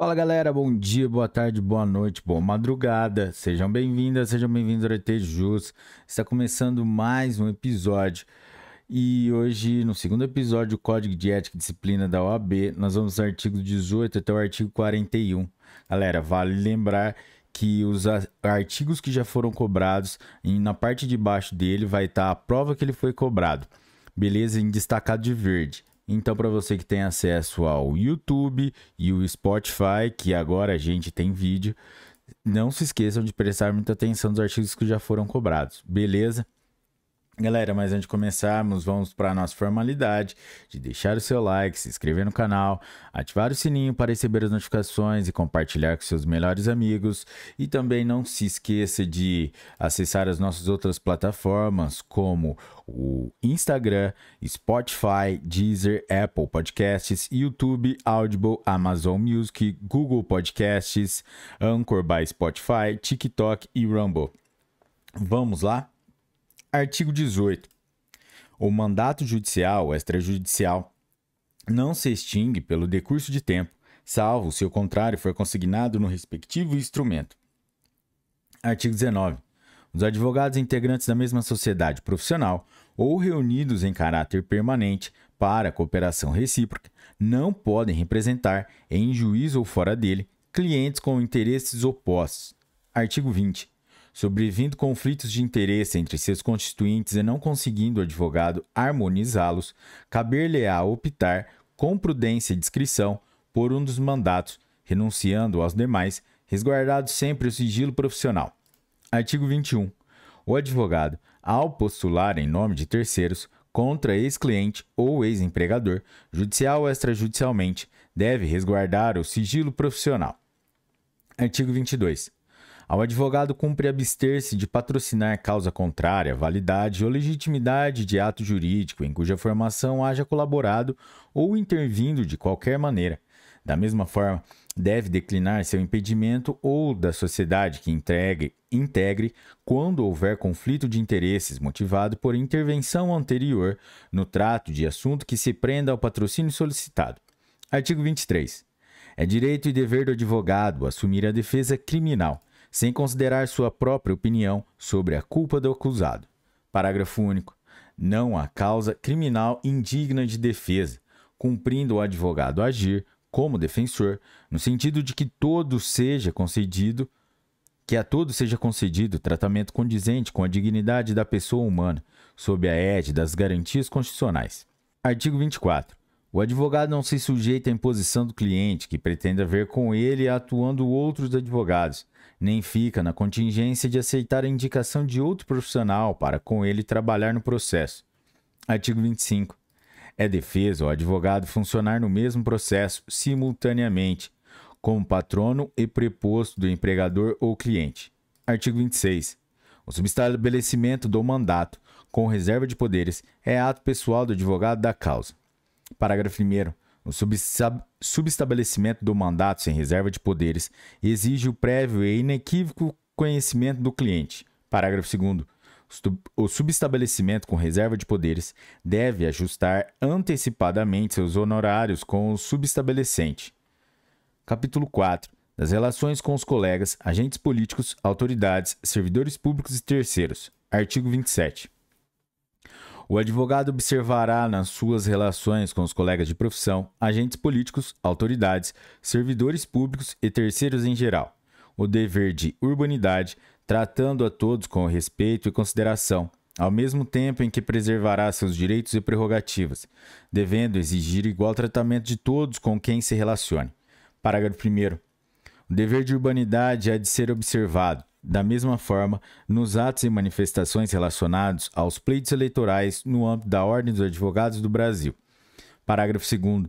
Fala galera, bom dia, boa tarde, boa noite, boa madrugada. Sejam bem-vindas, sejam bem-vindos ao ET Jus. Está começando mais um episódio. E hoje, no segundo episódio do Código de Ética e Disciplina da OAB, nós vamos do artigo 18 até o artigo 41. Galera, vale lembrar que os artigos que já foram cobrados, na parte de baixo dele vai estar a prova que ele foi cobrado. Beleza? Em destacado de verde. Então, para você que tem acesso ao YouTube e o Spotify, que agora a gente tem vídeo, não se esqueçam de prestar muita atenção nos artigos que já foram cobrados, beleza? Galera, mas antes de começarmos, vamos para a nossa formalidade de deixar o seu like, se inscrever no canal, ativar o sininho para receber as notificações e compartilhar com seus melhores amigos. E também não se esqueça de acessar as nossas outras plataformas como o Instagram, Spotify, Deezer, Apple Podcasts, YouTube, Audible, Amazon Music, Google Podcasts, Anchor by Spotify, TikTok e Rumble. Vamos lá? Artigo 18. O mandato judicial ou extrajudicial não se extingue pelo decurso de tempo, salvo se o contrário for consignado no respectivo instrumento. Artigo 19. Os advogados integrantes da mesma sociedade profissional ou reunidos em caráter permanente para cooperação recíproca não podem representar, em juízo ou fora dele, clientes com interesses opostos. Artigo 20 sobrevindo conflitos de interesse entre seus constituintes e não conseguindo o advogado harmonizá-los, caber-lhe-á optar, com prudência e discrição, por um dos mandatos, renunciando aos demais, resguardado sempre o sigilo profissional. Artigo 21. O advogado, ao postular em nome de terceiros, contra ex-cliente ou ex-empregador, judicial ou extrajudicialmente, deve resguardar o sigilo profissional. Artigo 22. Ao advogado cumpre abster-se de patrocinar causa contrária, validade ou legitimidade de ato jurídico em cuja formação haja colaborado ou intervindo de qualquer maneira. Da mesma forma, deve declinar seu impedimento ou da sociedade que entregue, integre quando houver conflito de interesses motivado por intervenção anterior no trato de assunto que se prenda ao patrocínio solicitado. Artigo 23. É direito e dever do advogado assumir a defesa criminal sem considerar sua própria opinião sobre a culpa do acusado. Parágrafo único. Não há causa criminal indigna de defesa, cumprindo o advogado agir como defensor, no sentido de que todo seja concedido que a todos seja concedido tratamento condizente com a dignidade da pessoa humana, sob a égide das garantias constitucionais. Artigo 24. O advogado não se sujeita à imposição do cliente, que pretenda ver com ele atuando outros advogados, nem fica na contingência de aceitar a indicação de outro profissional para com ele trabalhar no processo. Artigo 25. É defesa o advogado funcionar no mesmo processo simultaneamente, como patrono e preposto do empregador ou cliente. Artigo 26. O subestabelecimento do mandato, com reserva de poderes, é ato pessoal do advogado da causa. Parágrafo 1. O subestabelecimento do mandato sem reserva de poderes exige o prévio e inequívoco conhecimento do cliente. Parágrafo 2. O subestabelecimento com reserva de poderes deve ajustar antecipadamente seus honorários com o subestabelecente. Capítulo 4. Das relações com os colegas, agentes políticos, autoridades, servidores públicos e terceiros. Artigo 27. O advogado observará nas suas relações com os colegas de profissão, agentes políticos, autoridades, servidores públicos e terceiros em geral, o dever de urbanidade, tratando a todos com respeito e consideração, ao mesmo tempo em que preservará seus direitos e prerrogativas, devendo exigir igual tratamento de todos com quem se relacione. Parágrafo 1. O dever de urbanidade é de ser observado da mesma forma, nos atos e manifestações relacionados aos pleitos eleitorais no âmbito da Ordem dos Advogados do Brasil. Parágrafo 2.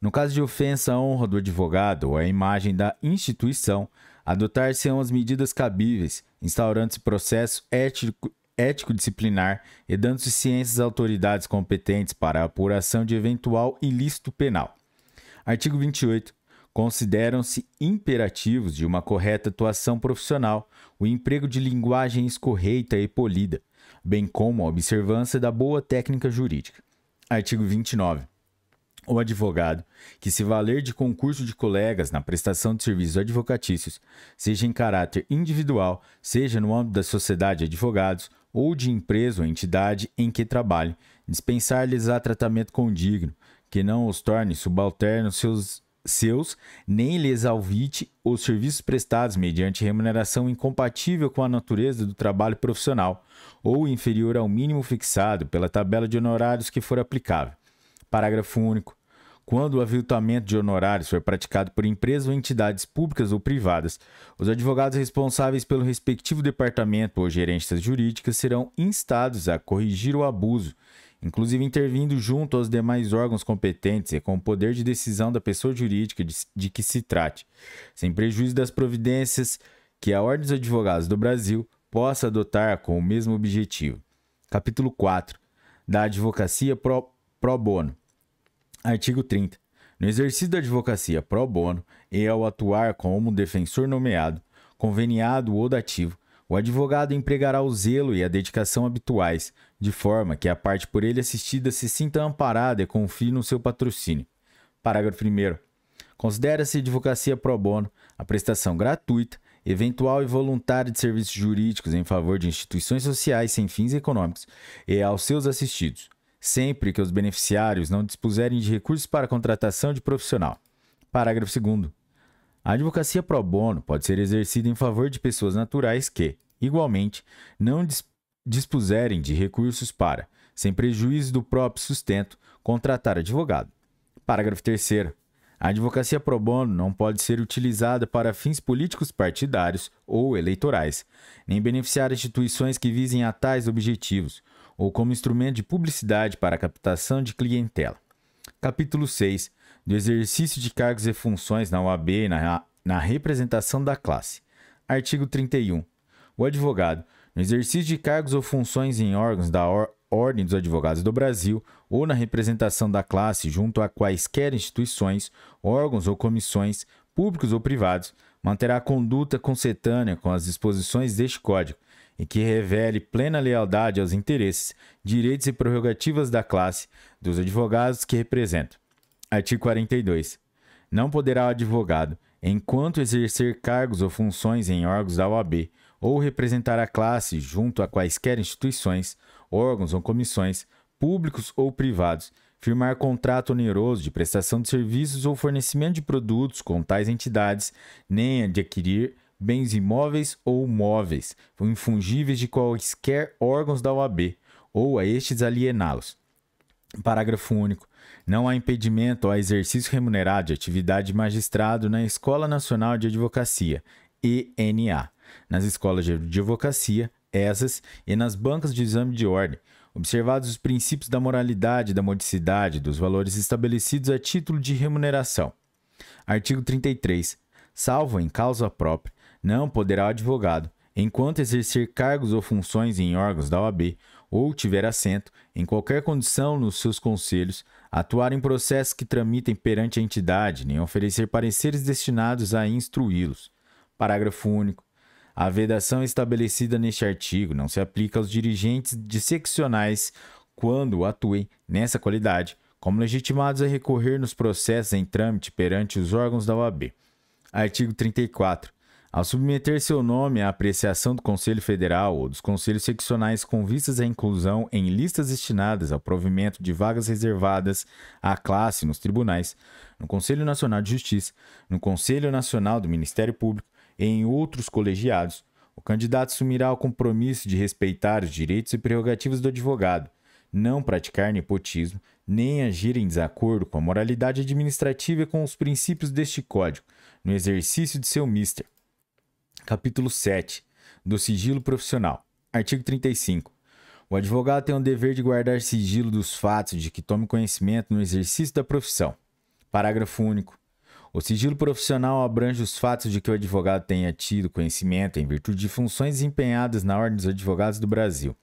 No caso de ofensa à honra do advogado ou à imagem da instituição, adotar-se-ão as medidas cabíveis, instaurando-se processo ético-disciplinar ético e dando-se ciências às autoridades competentes para a apuração de eventual ilícito penal. Artigo 28. Consideram-se imperativos de uma correta atuação profissional o emprego de linguagem escorreita e polida, bem como a observância da boa técnica jurídica. Artigo 29. O advogado que se valer de concurso de colegas na prestação de serviços advocatícios, seja em caráter individual, seja no âmbito da sociedade de advogados ou de empresa ou entidade em que trabalhe, dispensar-lhes a tratamento condigno, que não os torne subalternos seus seus, nem lhes alvite os serviços prestados mediante remuneração incompatível com a natureza do trabalho profissional ou inferior ao mínimo fixado pela tabela de honorários que for aplicável. Parágrafo único. Quando o aviltamento de honorários for praticado por empresas ou entidades públicas ou privadas, os advogados responsáveis pelo respectivo departamento ou gerências jurídicas serão instados a corrigir o abuso inclusive intervindo junto aos demais órgãos competentes e com o poder de decisão da pessoa jurídica de, de que se trate, sem prejuízo das providências que a Ordem dos Advogados do Brasil possa adotar com o mesmo objetivo. Capítulo 4 da Advocacia pro, pro Bono. Artigo 30. No exercício da advocacia pro bono e ao atuar como defensor nomeado, conveniado ou dativo, o advogado empregará o zelo e a dedicação habituais, de forma que a parte por ele assistida se sinta amparada e confie no seu patrocínio. Parágrafo 1. Considera-se advocacia pro bono a prestação gratuita, eventual e voluntária de serviços jurídicos em favor de instituições sociais sem fins econômicos e aos seus assistidos, sempre que os beneficiários não dispuserem de recursos para contratação de profissional. Parágrafo 2. A advocacia pro bono pode ser exercida em favor de pessoas naturais que, igualmente, não dispuserem de recursos para, sem prejuízo do próprio sustento, contratar advogado. Parágrafo 3. A advocacia pro bono não pode ser utilizada para fins políticos partidários ou eleitorais, nem beneficiar instituições que visem a tais objetivos, ou como instrumento de publicidade para a captação de clientela. Capítulo 6 do exercício de cargos e funções na OAB e na, na representação da classe. Artigo 31. O advogado, no exercício de cargos ou funções em órgãos da or Ordem dos Advogados do Brasil ou na representação da classe junto a quaisquer instituições, órgãos ou comissões, públicos ou privados, manterá a conduta concetânea com as disposições deste Código e que revele plena lealdade aos interesses, direitos e prerrogativas da classe dos advogados que representa. Artigo 42. Não poderá o advogado, enquanto exercer cargos ou funções em órgãos da OAB, ou representar a classe junto a quaisquer instituições, órgãos ou comissões, públicos ou privados, firmar contrato oneroso de prestação de serviços ou fornecimento de produtos com tais entidades, nem adquirir bens imóveis ou móveis, infungíveis de quaisquer órgãos da OAB, ou a estes aliená-los. Parágrafo único. Não há impedimento ao exercício remunerado de atividade de magistrado na Escola Nacional de Advocacia, ENA, nas escolas de advocacia, essas, e nas bancas de exame de ordem, observados os princípios da moralidade e da modicidade dos valores estabelecidos a título de remuneração. Artigo 33. Salvo em causa própria, não poderá o advogado, enquanto exercer cargos ou funções em órgãos da OAB, ou tiver assento, em qualquer condição nos seus conselhos, atuar em processos que tramitem perante a entidade, nem oferecer pareceres destinados a instruí-los. Parágrafo único. A vedação é estabelecida neste artigo não se aplica aos dirigentes de seccionais quando atuem nessa qualidade, como legitimados a recorrer nos processos em trâmite perante os órgãos da OAB. Artigo 34. Ao submeter seu nome à apreciação do Conselho Federal ou dos conselhos seccionais com vistas à inclusão em listas destinadas ao provimento de vagas reservadas à classe nos tribunais, no Conselho Nacional de Justiça, no Conselho Nacional do Ministério Público e em outros colegiados, o candidato assumirá o compromisso de respeitar os direitos e prerrogativas do advogado, não praticar nepotismo, nem agir em desacordo com a moralidade administrativa e com os princípios deste Código, no exercício de seu mister, Capítulo 7 do Sigilo Profissional. Artigo 35. O advogado tem o dever de guardar sigilo dos fatos de que tome conhecimento no exercício da profissão. Parágrafo único. O sigilo profissional abrange os fatos de que o advogado tenha tido conhecimento em virtude de funções desempenhadas na Ordem dos Advogados do Brasil.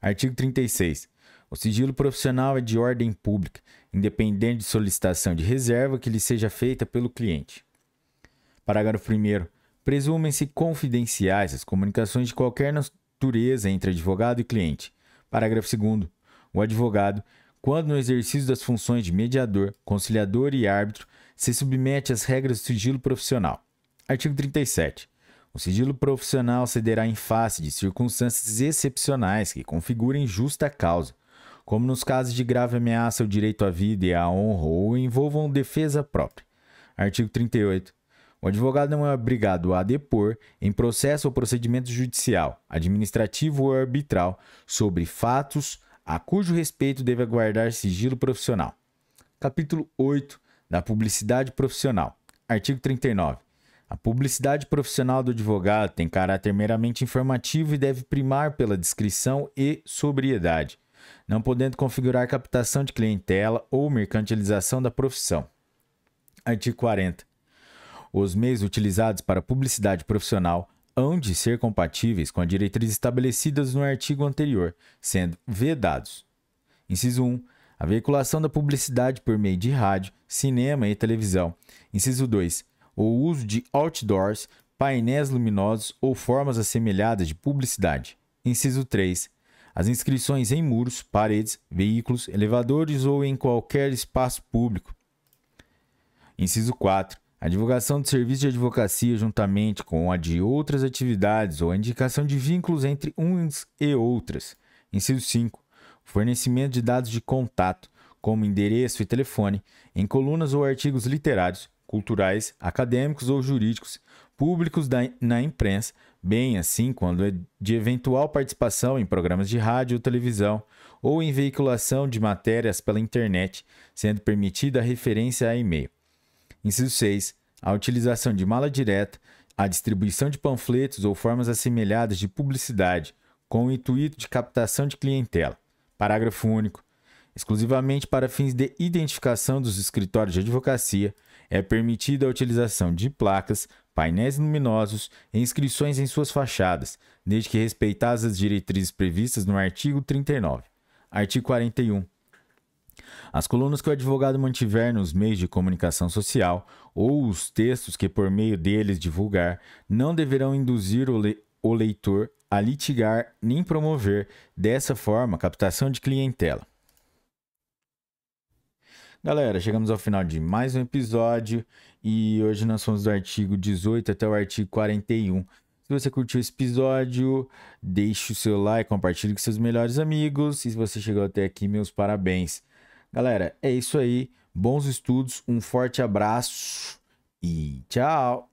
Artigo 36. O sigilo profissional é de ordem pública, independente de solicitação de reserva que lhe seja feita pelo cliente. Parágrafo 1. Presumem-se confidenciais as comunicações de qualquer natureza entre advogado e cliente. Parágrafo 2. O advogado, quando no exercício das funções de mediador, conciliador e árbitro, se submete às regras do sigilo profissional. Artigo 37. O sigilo profissional cederá em face de circunstâncias excepcionais que configurem justa causa, como nos casos de grave ameaça ao direito à vida e à honra ou envolvam defesa própria. Artigo 38. O advogado não é obrigado a depor em processo ou procedimento judicial, administrativo ou arbitral sobre fatos a cujo respeito deve guardar sigilo profissional. Capítulo 8 da Publicidade Profissional. Artigo 39. A publicidade profissional do advogado tem caráter meramente informativo e deve primar pela discrição e sobriedade, não podendo configurar captação de clientela ou mercantilização da profissão. Artigo 40. Os meios utilizados para publicidade profissional hão de ser compatíveis com as diretrizes estabelecidas no artigo anterior, sendo vedados. Inciso 1. A veiculação da publicidade por meio de rádio, cinema e televisão. Inciso 2. O uso de outdoors, painéis luminosos ou formas assemelhadas de publicidade. Inciso 3. As inscrições em muros, paredes, veículos, elevadores ou em qualquer espaço público. Inciso 4 a divulgação de serviços de advocacia juntamente com a de outras atividades ou a indicação de vínculos entre uns e outras. Inciso 5. O fornecimento de dados de contato, como endereço e telefone, em colunas ou artigos literários, culturais, acadêmicos ou jurídicos, públicos da, na imprensa, bem assim quando é de eventual participação em programas de rádio ou televisão, ou em veiculação de matérias pela internet, sendo permitida a referência a e-mail. Inciso 6. A utilização de mala direta, a distribuição de panfletos ou formas assemelhadas de publicidade, com o intuito de captação de clientela. Parágrafo único. Exclusivamente para fins de identificação dos escritórios de advocacia, é permitida a utilização de placas, painéis luminosos e inscrições em suas fachadas, desde que respeitadas as diretrizes previstas no artigo 39. Artigo 41. As colunas que o advogado mantiver nos meios de comunicação social ou os textos que por meio deles divulgar não deverão induzir o, le o leitor a litigar nem promover, dessa forma, captação de clientela. Galera, chegamos ao final de mais um episódio e hoje nós fomos do artigo 18 até o artigo 41. Se você curtiu esse episódio, deixe o seu like, compartilhe com seus melhores amigos. E se você chegou até aqui, meus parabéns. Galera, é isso aí. Bons estudos, um forte abraço e tchau!